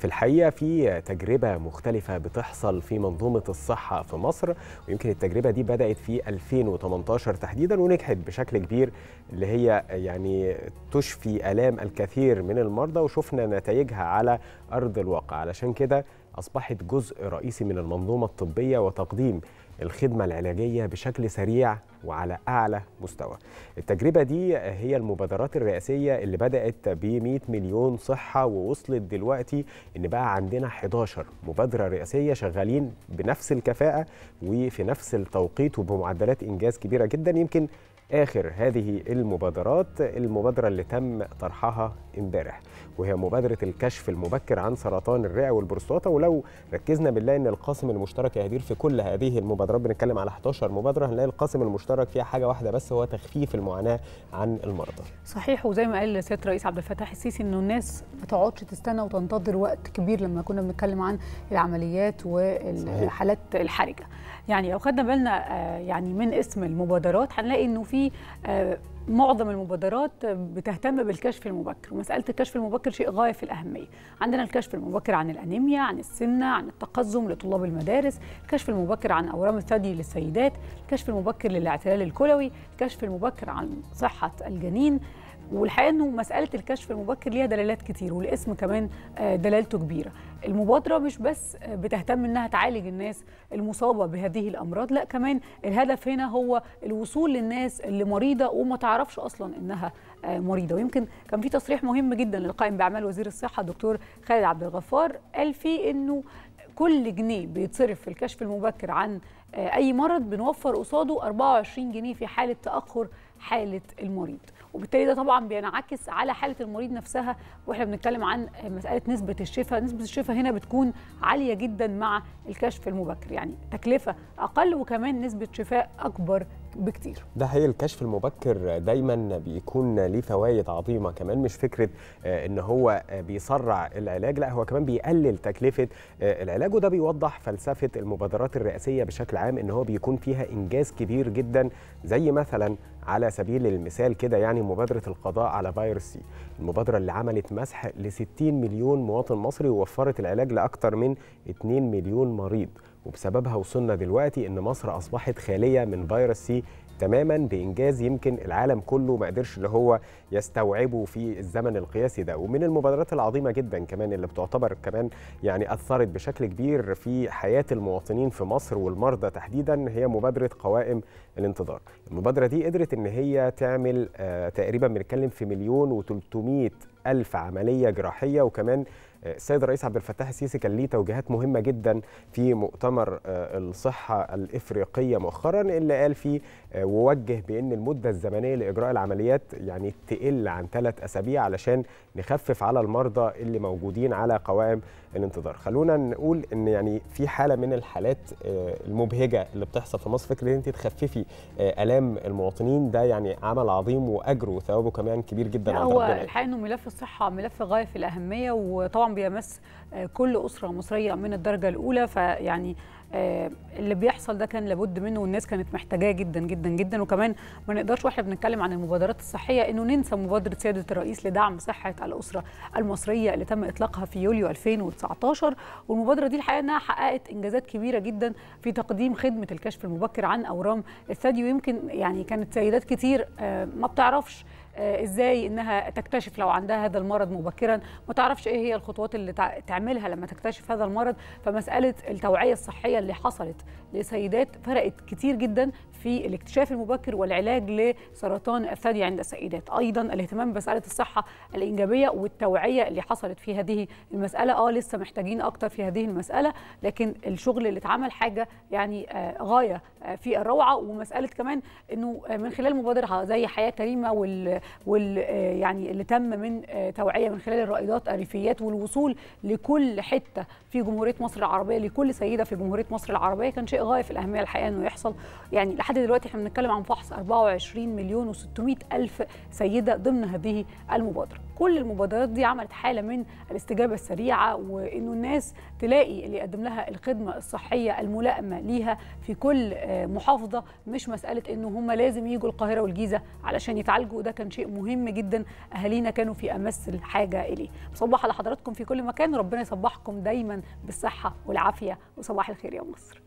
في الحقيقه في تجربه مختلفه بتحصل في منظومه الصحه في مصر ويمكن التجربه دي بدات في 2018 تحديدا ونجحت بشكل كبير اللي هي يعني تشفي الام الكثير من المرضى وشفنا نتائجها على ارض الواقع علشان كده أصبحت جزء رئيسي من المنظومة الطبية وتقديم الخدمة العلاجية بشكل سريع وعلى أعلى مستوى التجربة دي هي المبادرات الرئاسية اللي بدأت ب 100 مليون صحة ووصلت دلوقتي إن بقى عندنا 11 مبادرة رئاسية شغالين بنفس الكفاءة وفي نفس التوقيت وبمعدلات إنجاز كبيرة جدا يمكن آخر هذه المبادرات المبادرة اللي تم طرحها امبارح وهي مبادرة الكشف المبكر عن سرطان الرئة والبروستاتا ولو ركزنا بنلاقي إن القاسم المشترك يا هدير في كل هذه المبادرات بنتكلم على 11 مبادرة هنلاقي القاسم المشترك فيها حاجة واحدة بس هو تخفيف المعاناة عن المرضى صحيح وزي ما قال سيادة الرئيس عبد الفتاح السيسي إنه الناس ما تقعدش تستنى وتنتظر وقت كبير لما كنا بنتكلم عن العمليات والحالات الحرجة يعني لو خدنا بالنا آه، يعني من اسم المبادرات هنلاقي إنه في في آه، معظم المبادرات بتهتم بالكشف المبكر ومساله الكشف المبكر شيء غايه في الاهميه عندنا الكشف المبكر عن الانيميا عن السمنه عن التقزم لطلاب المدارس الكشف المبكر عن اورام الثدي للسيدات الكشف المبكر للاعتلال الكلوي الكشف المبكر عن صحه الجنين والحقيقه انه مساله الكشف المبكر ليها دلالات كتير والاسم كمان آه، دلالته كبيره المبادره مش بس بتهتم انها تعالج الناس المصابه بهذه الامراض لا كمان الهدف هنا هو الوصول للناس اللي مريضه وما تعرفش اصلا انها آه، مريضه ويمكن كان في تصريح مهم جدا للقائم باعمال وزير الصحه الدكتور خالد عبد الغفار قال فيه انه كل جنيه بيتصرف في الكشف المبكر عن آه، اي مرض بنوفر قصاده 24 جنيه في حاله تاخر حاله المريض وبالتالي ده طبعا بينعكس على حاله المريض نفسها واحنا بنتكلم عن مساله نسبه الشفاء نسبه الشفاء هنا بتكون عاليه جدا مع الكشف المبكر يعني تكلفه اقل وكمان نسبه شفاء اكبر بكتير ده حقيقي الكشف المبكر دايما بيكون ليه فوائد عظيمه كمان مش فكره آه، ان هو آه، بيسرع العلاج لا هو كمان بيقلل تكلفه آه، العلاج وده بيوضح فلسفه المبادرات الرئاسيه بشكل عام ان هو بيكون فيها انجاز كبير جدا زي مثلا على سبيل المثال كده يعني مبادرة القضاء على فيروس سي المبادرة اللي عملت مسح ل 60 مليون مواطن مصري ووفرت العلاج لأكثر من 2 مليون مريض وبسببها وصلنا دلوقتي ان مصر اصبحت خاليه من فيروس سي تماما بانجاز يمكن العالم كله ما قدرش اللي هو يستوعبه في الزمن القياسي ده ومن المبادرات العظيمه جدا كمان اللي بتعتبر كمان يعني اثرت بشكل كبير في حياه المواطنين في مصر والمرضى تحديدا هي مبادره قوائم الانتظار المبادره دي قدرت ان هي تعمل آه تقريبا بنتكلم في مليون و ألف عملية جراحية وكمان السيد الرئيس عبد الفتاح السيسي كان ليه توجيهات مهمه جدا في مؤتمر آه، الصحه الافريقيه مؤخرا اللي قال فيه آه، ووجه بان المده الزمنيه لاجراء العمليات يعني تقل عن ثلاث اسابيع علشان نخفف على المرضى اللي موجودين على قوائم الانتظار خلونا نقول ان يعني في حاله من الحالات آه، المبهجه اللي بتحصل في مصر فكره ان انت تخففي الام المواطنين ده يعني عمل عظيم واجره وثوابه كمان كبير جدا عند هو الحقيقه انه ملف الصحه ملف غايه في الاهميه وطبعا بيمس آه، كل اسره مصريه من الدرجه الاولى فيعني آه، اللي بيحصل ده كان لابد منه والناس كانت محتاجاه جدا جدا جدا وكمان ما نقدرش واحنا بنتكلم عن المبادرات الصحيه انه ننسى مبادره سياده الرئيس لدعم صحه الاسره المصريه اللي تم اطلاقها في يوليو 2019 والمبادره دي الحقيقه انها حققت انجازات كبيره جدا في تقديم خدمه الكشف المبكر عن اورام الثدي ويمكن يعني كانت سيدات كتير آه، ما بتعرفش آه، ازاي انها تكتشف لو عندها هذا المرض مبكرا ما تعرفش ايه هي الخطوات اللي تعملها لما تكتشف هذا المرض فمساله التوعيه الصحيه اللي حصلت لسيدات فرقت كتير جدا في الاكتشاف المبكر والعلاج لسرطان الثدي عند السيدات ايضا الاهتمام بمساله الصحه الانجابيه والتوعيه اللي حصلت في هذه المساله اه لسه محتاجين اكتر في هذه المساله لكن الشغل اللي اتعمل حاجه يعني آه غايه آه في الروعه ومساله كمان انه آه من خلال مبادره زي حياه كريمه وال, وال آه، يعني اللي تم من آه، توعيه من خلال الرائدات الريفيات والوصول لكل حته في جمهوريه مصر العربيه لكل سيده في جمهوريه مصر العربيه كان شيء غايه في الاهميه الحقيقه انه يحصل يعني لحد دلوقتي احنا بنتكلم عن فحص 24 مليون و600 الف سيده ضمن هذه المبادره كل المبادرات دي عملت حاله من الاستجابه السريعه وانه الناس تلاقي اللي يقدم لها الخدمه الصحيه الملائمه ليها في كل آه، محافظه مش مساله انه هم لازم يجوا القاهره والجيزه علشان يتعالجوا وده كان شيء مهم جدا اهالينا كانوا في امس الحاجه اليه صباح على حضراتكم في كل مكان ربنا يصبحكم دايما بالصحه والعافيه وصباح الخير يا مصر